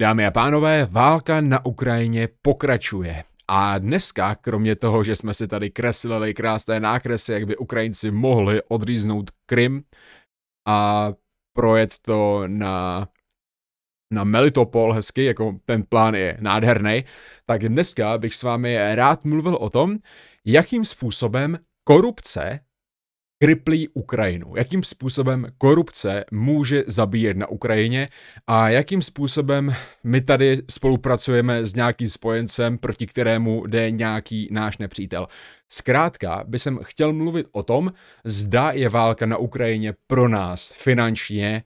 Dámy a pánové, válka na Ukrajině pokračuje. A dneska, kromě toho, že jsme si tady kreslili krásné nákresy, jak by Ukrajinci mohli odříznout Krym a projet to na, na Melitopol hezky, jako ten plán je nádherný, tak dneska bych s vámi rád mluvil o tom, jakým způsobem korupce kriplí Ukrajinu. Jakým způsobem korupce může zabíjet na Ukrajině a jakým způsobem my tady spolupracujeme s nějakým spojencem, proti kterému jde nějaký náš nepřítel. Zkrátka by jsem chtěl mluvit o tom, zda je válka na Ukrajině pro nás finančně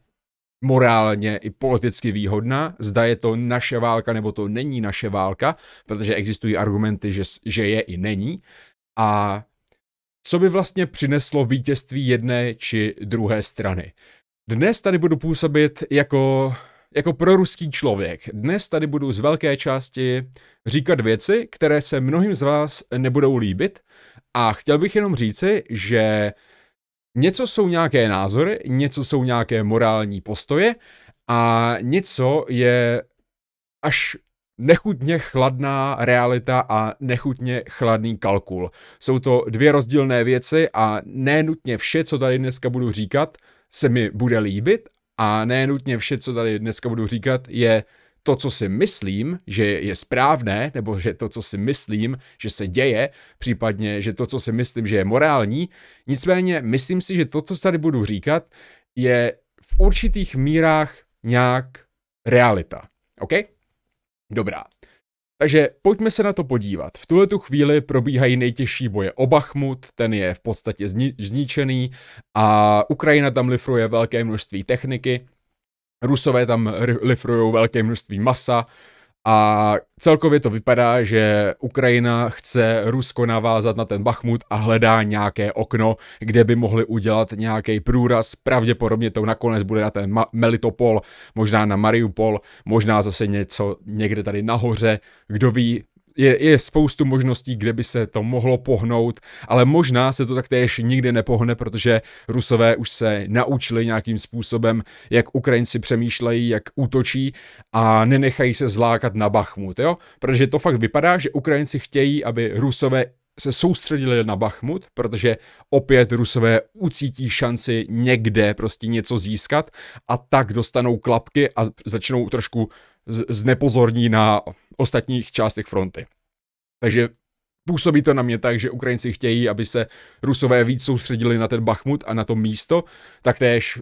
morálně i politicky výhodná, zda je to naše válka nebo to není naše válka, protože existují argumenty, že, že je i není. A co by vlastně přineslo vítězství jedné či druhé strany. Dnes tady budu působit jako, jako proruský člověk. Dnes tady budu z velké části říkat věci, které se mnohým z vás nebudou líbit a chtěl bych jenom říci, že něco jsou nějaké názory, něco jsou nějaké morální postoje a něco je až nechutně chladná realita a nechutně chladný kalkul. Jsou to dvě rozdílné věci a nenutně vše, co tady dneska budu říkat, se mi bude líbit a nenutně vše, co tady dneska budu říkat, je to, co si myslím, že je správné, nebo že to, co si myslím, že se děje, případně, že to, co si myslím, že je morální. Nicméně, myslím si, že to, co tady budu říkat, je v určitých mírách nějak realita. OK? Dobrá. Takže pojďme se na to podívat. V tuhle tu chvíli probíhají nejtěžší boje o Bachmut, ten je v podstatě zni- zničený a Ukrajina tam lifruje velké množství techniky, Rusové tam lifrují velké množství masa, a celkově to vypadá, že Ukrajina chce Rusko navázat na ten Bachmut a hledá nějaké okno, kde by mohli udělat nějaký průraz. Pravděpodobně to nakonec bude na ten Ma- Melitopol, možná na Mariupol, možná zase něco někde tady nahoře. Kdo ví, je, je spoustu možností, kde by se to mohlo pohnout, ale možná se to taktéž nikdy nepohne, protože Rusové už se naučili nějakým způsobem, jak Ukrajinci přemýšlejí, jak útočí a nenechají se zlákat na Bachmut, jo? Protože to fakt vypadá, že Ukrajinci chtějí, aby Rusové se soustředili na Bachmut, protože opět Rusové ucítí šanci někde prostě něco získat a tak dostanou klapky a začnou trošku znepozorní na ostatních částech fronty. Takže působí to na mě tak, že Ukrajinci chtějí, aby se Rusové víc soustředili na ten Bachmut a na to místo, tak též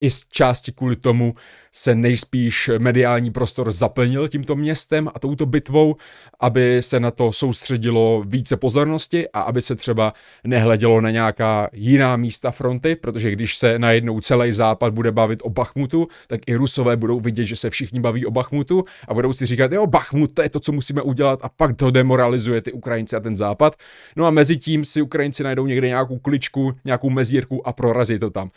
i z části kvůli tomu se nejspíš mediální prostor zaplnil tímto městem a touto bitvou, aby se na to soustředilo více pozornosti a aby se třeba nehledělo na nějaká jiná místa fronty, protože když se najednou celý západ bude bavit o Bachmutu, tak i Rusové budou vidět, že se všichni baví o Bachmutu a budou si říkat, jo, Bachmut, to je to, co musíme udělat a pak to demoralizuje ty Ukrajince a ten západ. No a mezi tím si Ukrajinci najdou někde nějakou kličku, nějakou mezírku a prorazí to tam.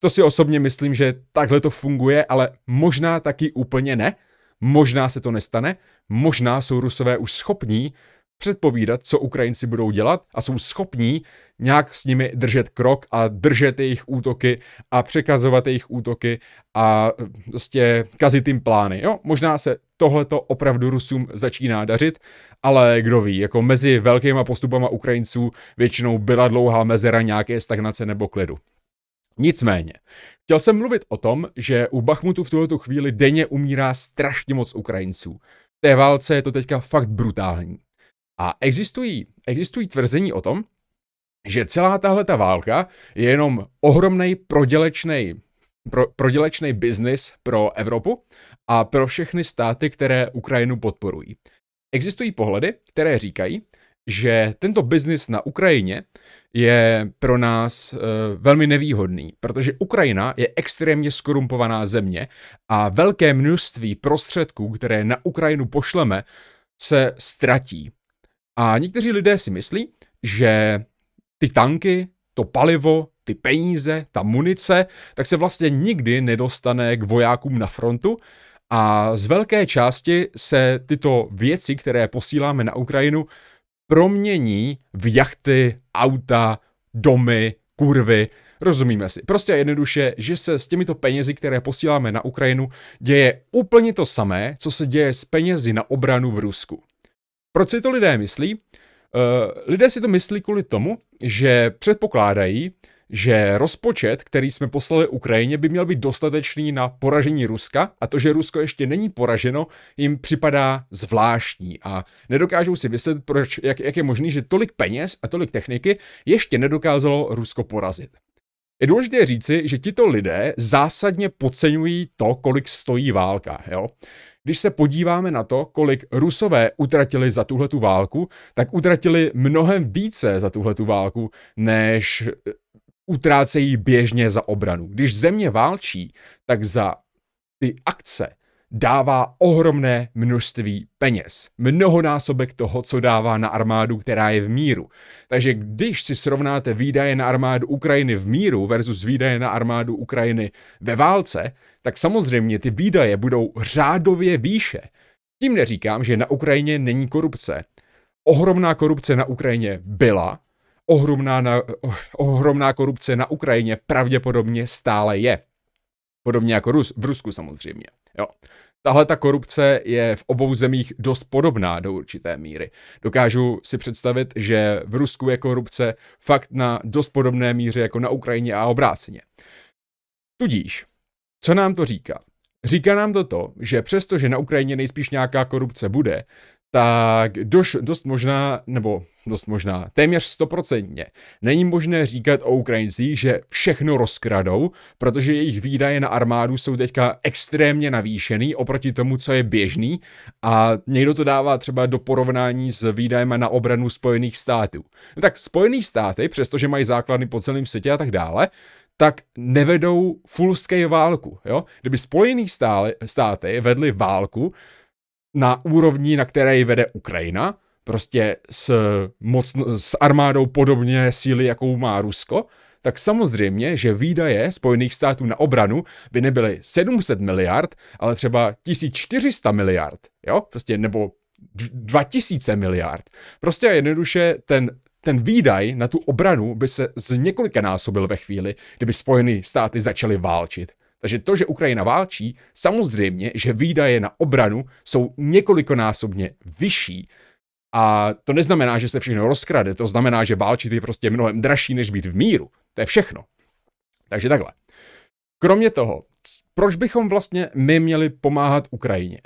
To si osobně myslím, že takhle to funguje, ale možná taky úplně ne. Možná se to nestane, možná jsou Rusové už schopní předpovídat, co Ukrajinci budou dělat a jsou schopní nějak s nimi držet krok a držet jejich útoky a překazovat jejich útoky a prostě kazit jim plány. Jo, možná se tohleto opravdu Rusům začíná dařit, ale kdo ví, jako mezi velkýma postupama Ukrajinců většinou byla dlouhá mezera nějaké stagnace nebo klidu. Nicméně, chtěl jsem mluvit o tom, že u Bachmutu v tuto chvíli denně umírá strašně moc Ukrajinců. V té válce je to teďka fakt brutální. A existují, existují tvrzení o tom, že celá tahle ta válka je jenom ohromný prodělečný pro, prodělečný biznis pro Evropu a pro všechny státy, které Ukrajinu podporují. Existují pohledy, které říkají, že tento biznis na Ukrajině je pro nás e, velmi nevýhodný, protože Ukrajina je extrémně skorumpovaná země a velké množství prostředků, které na Ukrajinu pošleme, se ztratí. A někteří lidé si myslí, že ty tanky, to palivo, ty peníze, ta munice, tak se vlastně nikdy nedostane k vojákům na frontu a z velké části se tyto věci, které posíláme na Ukrajinu, promění v jachty, auta, domy, kurvy. Rozumíme si. Prostě jednoduše, že se s těmito penězi, které posíláme na Ukrajinu, děje úplně to samé, co se děje s penězi na obranu v Rusku. Proč si to lidé myslí? Uh, lidé si to myslí kvůli tomu, že předpokládají, že rozpočet, který jsme poslali Ukrajině, by měl být dostatečný na poražení Ruska a to, že Rusko ještě není poraženo, jim připadá zvláštní a nedokážou si vysvětlit, proč, jak, jak je možné, že tolik peněz a tolik techniky ještě nedokázalo Rusko porazit. Je důležité říci, že tito lidé zásadně podceňují to, kolik stojí válka. Jo? Když se podíváme na to, kolik Rusové utratili za tuhletu válku, tak utratili mnohem více za tuhletu válku, než utrácejí běžně za obranu. Když země válčí, tak za ty akce dává ohromné množství peněz. Mnohonásobek toho, co dává na armádu, která je v míru. Takže když si srovnáte výdaje na armádu Ukrajiny v míru versus výdaje na armádu Ukrajiny ve válce, tak samozřejmě ty výdaje budou řádově výše. Tím neříkám, že na Ukrajině není korupce. Ohromná korupce na Ukrajině byla ohromná, na, oh, ohromná korupce na Ukrajině pravděpodobně stále je. Podobně jako Rus, v Rusku samozřejmě. Jo. Tahle ta korupce je v obou zemích dost podobná do určité míry. Dokážu si představit, že v Rusku je korupce fakt na dost podobné míře jako na Ukrajině a obráceně. Tudíž, co nám to říká? Říká nám to to, že přestože na Ukrajině nejspíš nějaká korupce bude, tak doš, dost možná, nebo dost možná, téměř stoprocentně. Není možné říkat o Ukrajincích, že všechno rozkradou, protože jejich výdaje na armádu jsou teďka extrémně navýšený oproti tomu, co je běžný a někdo to dává třeba do porovnání s výdajem na obranu Spojených států. No tak Spojený státy, přestože mají základny po celém světě a tak dále, tak nevedou full-scale válku. Jo? Kdyby Spojený státy vedly válku na úrovni, na které ji vede Ukrajina, prostě s, moc, s armádou podobně síly, jakou má Rusko, tak samozřejmě, že výdaje Spojených států na obranu by nebyly 700 miliard, ale třeba 1400 miliard, jo? Prostě nebo 2000 miliard. Prostě jednoduše ten ten výdaj na tu obranu by se z několika násobil ve chvíli, kdyby Spojené státy začaly válčit. Takže to, že Ukrajina válčí, samozřejmě, že výdaje na obranu jsou několikonásobně vyšší a to neznamená, že se všechno rozkrade, to znamená, že válčit je prostě mnohem dražší, než být v míru. To je všechno. Takže takhle. Kromě toho, proč bychom vlastně my měli pomáhat Ukrajině?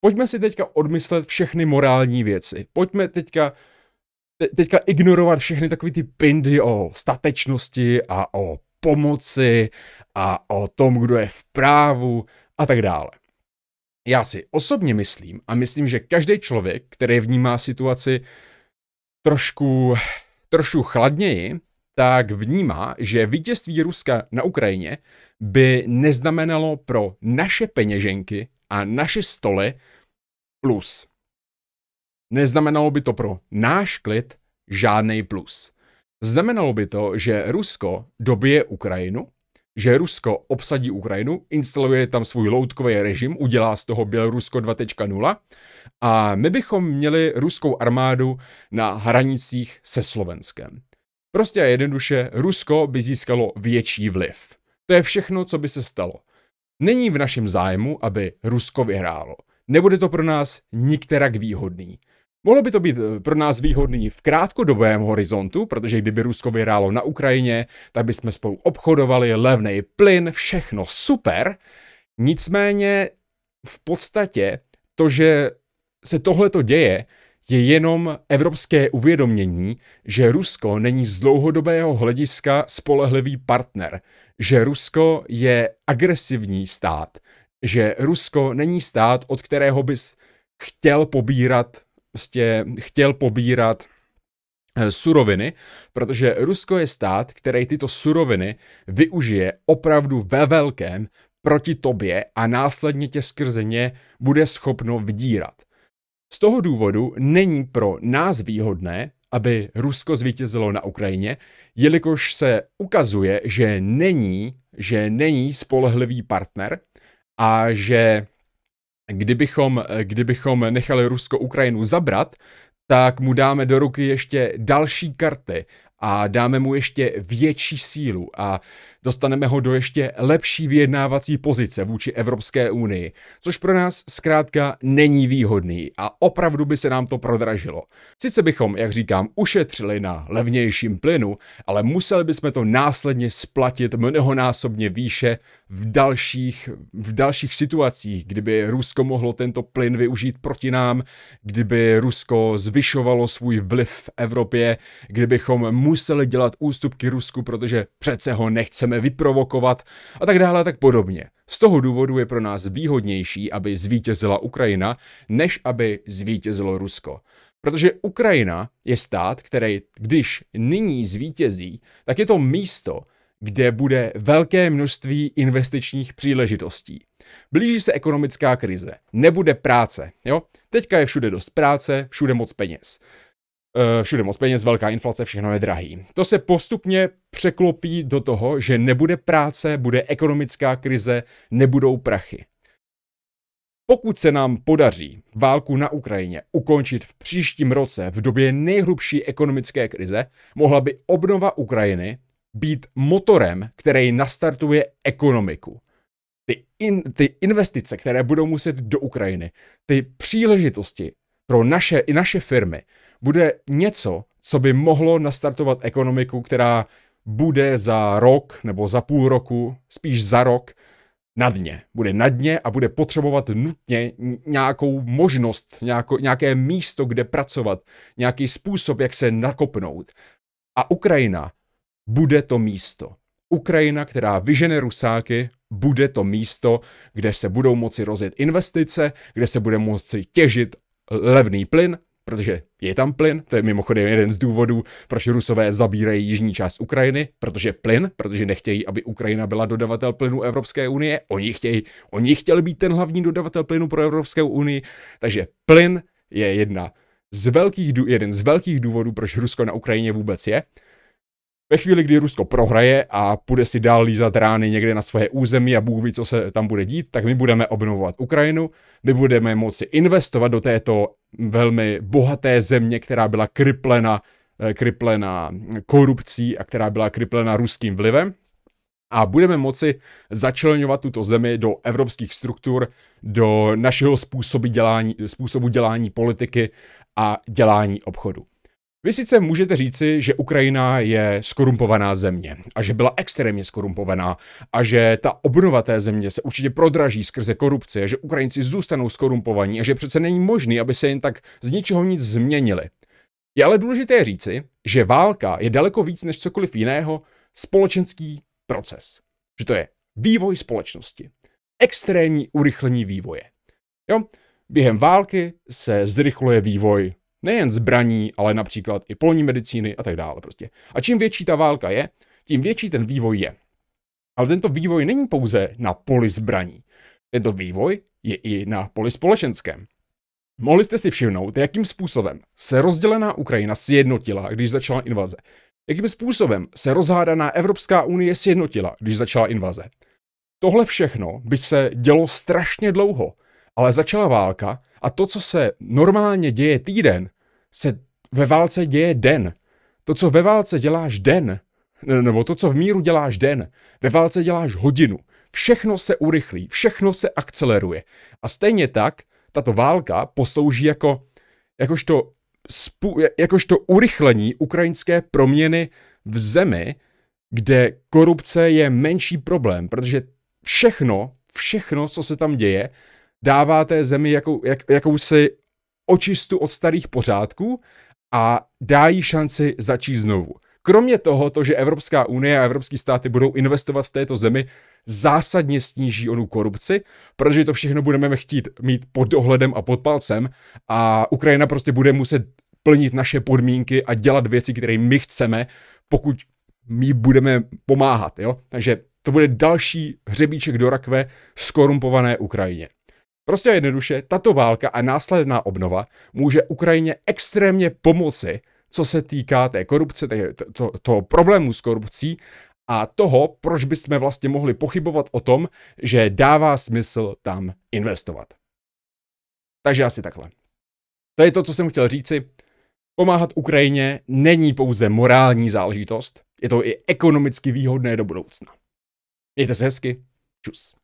Pojďme si teďka odmyslet všechny morální věci. Pojďme teďka te, teďka ignorovat všechny takové ty pindy o statečnosti a o pomoci a o tom, kdo je v právu a tak dále. Já si osobně myslím a myslím, že každý člověk, který vnímá situaci trošku, trošku chladněji, tak vnímá, že vítězství Ruska na Ukrajině by neznamenalo pro naše peněženky a naše stoly plus. Neznamenalo by to pro náš klid žádný plus. Znamenalo by to, že Rusko dobije Ukrajinu že Rusko obsadí Ukrajinu, instaluje tam svůj loutkový režim, udělá z toho Bělorusko 2.0 a my bychom měli ruskou armádu na hranicích se Slovenskem. Prostě a jednoduše, Rusko by získalo větší vliv. To je všechno, co by se stalo. Není v našem zájmu, aby Rusko vyhrálo. Nebude to pro nás nikterak výhodný. Mohlo by to být eh, pro nás výhodný v krátkodobém horizontu, protože kdyby Rusko vyhrálo na Ukrajině, tak bychom spolu obchodovali, levný plyn, všechno super. Nicméně v podstatě to, že se tohle to děje, je jenom evropské uvědomění, že Rusko není z dlouhodobého hlediska spolehlivý partner, že Rusko je agresivní stát, že Rusko není stát, od kterého bys chtěl pobírat prostě chtěl pobírat eh, suroviny, protože Rusko je stát, který tyto suroviny využije opravdu ve velkém proti tobě a následně tě skrze ně bude schopno vydírat. Z toho důvodu není pro nás výhodné, aby Rusko zvítězilo na Ukrajině, jelikož se ukazuje, že není, že není spolehlivý partner a že kdybychom, kdybychom nechali Rusko Ukrajinu zabrat, tak mu dáme do ruky ještě další karty a dáme mu ještě větší sílu a dostaneme ho do ještě lepší vyjednávací pozice vůči Evropské unii, což pro nás zkrátka není výhodný a opravdu by se nám to prodražilo. Sice bychom, jak říkám, ušetřili na levnějším plynu, ale museli bychom to následně splatit mnohonásobně výše v dalších, v dalších situacích, kdyby Rusko mohlo tento plyn využít proti nám, kdyby Rusko zvyšovalo svůj vliv v Evropě, kdybychom mu museli dělat ústupky Rusku, protože přece ho nechceme vyprovokovat a tak dále a tak podobně. Z toho důvodu je pro nás výhodnější, aby zvítězila Ukrajina, než aby zvítězilo Rusko. Protože Ukrajina je stát, který, když nyní zvítězí, tak je to místo, kde bude velké množství investičních příležitostí. Blíží se ekonomická krize, nebude práce, jo? Teďka je všude dost práce, všude moc peněz. Eh, všude moc peněz, velká inflace, všechno je drahý. To se postupně překlopí do toho, že nebude práce, bude ekonomická krize, nebudou prachy. Pokud se nám podaří válku na Ukrajině ukončit v příštím roce v době nejhlubší ekonomické krize, mohla by obnova Ukrajiny být motorem, který nastartuje ekonomiku. Ty, in, ty investice, které budou muset do Ukrajiny, ty příležitosti, pro naše i naše firmy bude něco, co by mohlo nastartovat ekonomiku, která bude za rok nebo za půl roku, spíš za rok, na dně. Bude na dně a bude potřebovat nutně nějakou možnost, nějako, nějaké místo, kde pracovat, nějaký způsob, jak se nakopnout. A Ukrajina bude to místo. Ukrajina, která vyžene rusáky, bude to místo, kde se budou moci rozjet investice, kde se bude moci těžit levný plyn, protože je tam plyn, to je mimochodem jeden z důvodů, proč Rusové zabírají jižní část Ukrajiny, protože plyn, protože nechtějí, aby Ukrajina byla dodavatel plynu Evropské unie, oni chtějí, oni chtěli být ten hlavní dodavatel plynu pro Evropskou unii, takže plyn je jedna z velkých, jeden z velkých důvodů, proč Rusko na Ukrajině vůbec je. Ve chvíli, kdy Rusko prohraje a půjde si dál lízat rány někde na svoje území a Bůh ví, co se tam bude dít, tak my budeme obnovovat Ukrajinu, my budeme moci investovat do této velmi bohaté země, která byla kryplena, eh, kryplena korupcí a která byla kryplena ruským vlivem a budeme moci začlenovat tuto zemi do evropských struktur, do našeho způsobu dělání, způsobu dělání politiky a dělání obchodu. Vy sice můžete říci, že Ukrajina je skorumpovaná země a že byla extrémně skorumpovaná a že ta obnova té země se určitě prodraží skrze korupci a že Ukrajinci zůstanou skorumpovaní a že přece není možný, aby se jen tak z ničeho nic změnili. Je ale důležité říci, že válka je daleko víc než cokoliv jiného společenský proces. Že to je vývoj společnosti. Extrémní urychlení vývoje. Jo? Během války se zrychluje vývoj nejen zbraní, ale například i polní medicíny a tak dále. Prostě. A čím větší ta válka je, tím větší ten vývoj je. Ale tento vývoj není pouze na poli zbraní. Tento vývoj je i na poli společenském. Mohli jste si všimnout, jakým způsobem se rozdělená Ukrajina sjednotila, když začala invaze. Jakým způsobem se rozhádaná Evropská unie sjednotila, když začala invaze. Tohle všechno by se dělo strašně dlouho, ale začala válka a to, co se normálně děje týden, se ve válce děje den. To, co ve válce děláš den, nebo to, co v míru děláš den, ve válce děláš hodinu. Všechno se urychlí, všechno se akceleruje. A stejně tak tato válka poslouží jako jakožto, spu, jakožto urychlení ukrajinské proměny v zemi, kde korupce je menší problém, protože všechno, všechno, co se tam děje, dává té zemi jakou, jak, jakousi očistu od starých pořádků a dá jí šanci začít znovu. Kromě toho, to, že Evropská unie a evropské státy budou investovat v této zemi, zásadně sníží onu korupci, protože to všechno budeme chtít mít pod dohledem a pod palcem a Ukrajina prostě bude muset plnit naše podmínky a dělat věci, které my chceme, pokud my budeme pomáhat, jo? Takže to bude další hřebíček do rakve skorumpované Ukrajině. Prostě jednoduše, tato válka a následná obnova může Ukrajině extrémně pomoci, co se týká té korupce, toho, toho problému s korupcí a toho, proč bychom vlastně mohli pochybovat o tom, že dává smysl tam investovat. Takže asi takhle. To je to, co jsem chtěl říci. Pomáhat Ukrajině není pouze morální záležitost, je to i ekonomicky výhodné do budoucna. Mějte se hezky, čus.